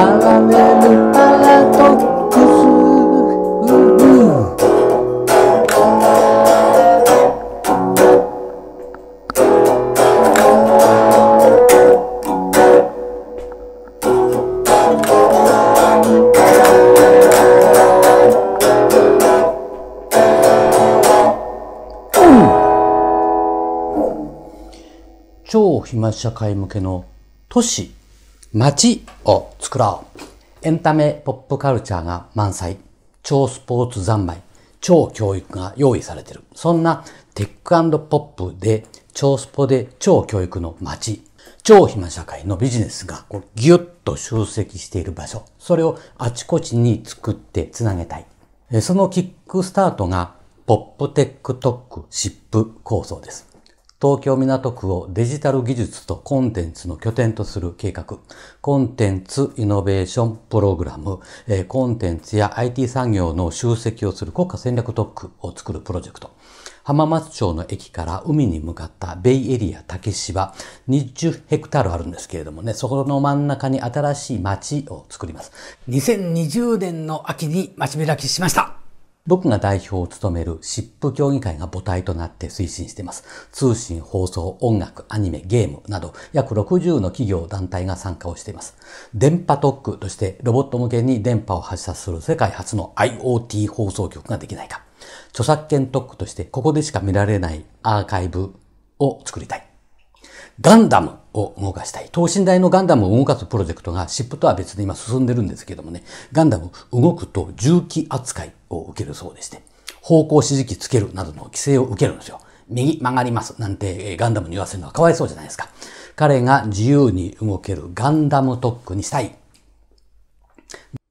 パラレルパラドックス、うんうん、超暇社会向けの都市街を作ろう。エンタメポップカルチャーが満載。超スポーツ三昧。超教育が用意されている。そんなテックポップで、超スポで超教育の街。超暇社会のビジネスがこうギュッと集積している場所。それをあちこちに作ってつなげたい。そのキックスタートがポップテックトックシップ構想です。東京港区をデジタル技術とコンテンツの拠点とする計画、コンテンツイノベーションプログラム、えコンテンツや IT 産業の集積をする国家戦略特区を作るプロジェクト、浜松町の駅から海に向かったベイエリア竹芝、20ヘクタールあるんですけれどもね、そこの真ん中に新しい街を作ります。2020年の秋に街開きしました。僕が代表を務める湿布協議会が母体となって推進しています。通信、放送、音楽、アニメ、ゲームなど約60の企業、団体が参加をしています。電波特区としてロボット向けに電波を発射する世界初の IoT 放送局ができないか。著作権特区としてここでしか見られないアーカイブを作りたい。ガンダムを動かしたい。等身大のガンダムを動かすプロジェクトが、シップとは別に今進んでるんですけどもね、ガンダム動くと重機扱いを受けるそうでして、方向指示器つけるなどの規制を受けるんですよ。右曲がりますなんてガンダムに言わせるのはかわいそうじゃないですか。彼が自由に動けるガンダム特区にしたい。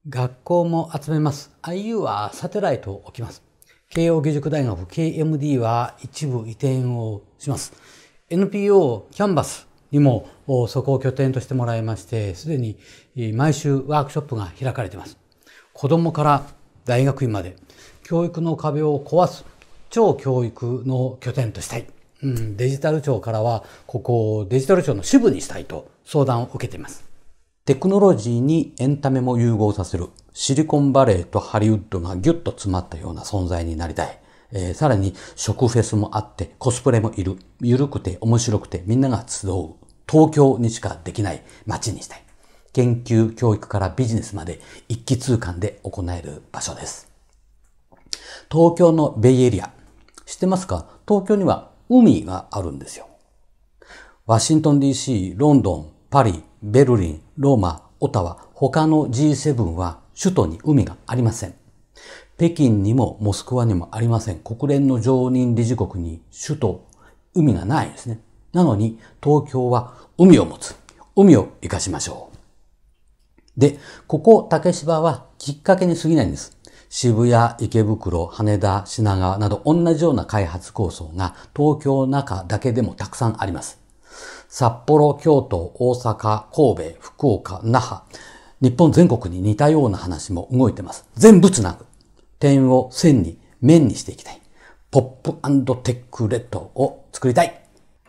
学校も集めます。IU はサテライトを置きます。慶應義塾大学 KMD は一部移転をします。NPO キャンバスにもそこを拠点としてもらいまして、すでに毎週ワークショップが開かれています。子供から大学院まで、教育の壁を壊す超教育の拠点としたい。うん、デジタル庁からは、ここをデジタル庁の支部にしたいと相談を受けています。テクノロジーにエンタメも融合させる。シリコンバレーとハリウッドがギュッと詰まったような存在になりたい。えー、さらに食フェスもあって、コスプレもいる。ゆるくて面白くてみんなが集う。東京にしかできない街にしたい。研究、教育からビジネスまで一気通貫で行える場所です。東京のベイエリア。知ってますか東京には海があるんですよ。ワシントン DC、ロンドン、パリ、ベルリン、ローマ、オタワ、他の G7 は首都に海がありません。北京にもモスクワにもありません。国連の常任理事国に首都、海がないですね。なのに、東京は海を持つ。海を生かしましょう。で、ここ竹芝はきっかけに過ぎないんです。渋谷、池袋、羽田、品川など同じような開発構想が東京の中だけでもたくさんあります。札幌、京都、大阪、神戸、福岡、那覇、日本全国に似たような話も動いてます。全部つなぐ。点を線に、面にしていきたい。ポップテックレッドを作りたい。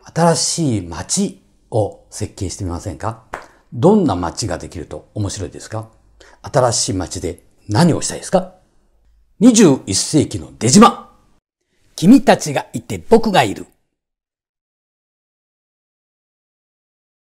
新しい街を設計してみませんかどんな街ができると面白いですか新しい街で何をしたいですか ?21 世紀の出島君たちがいて僕がいる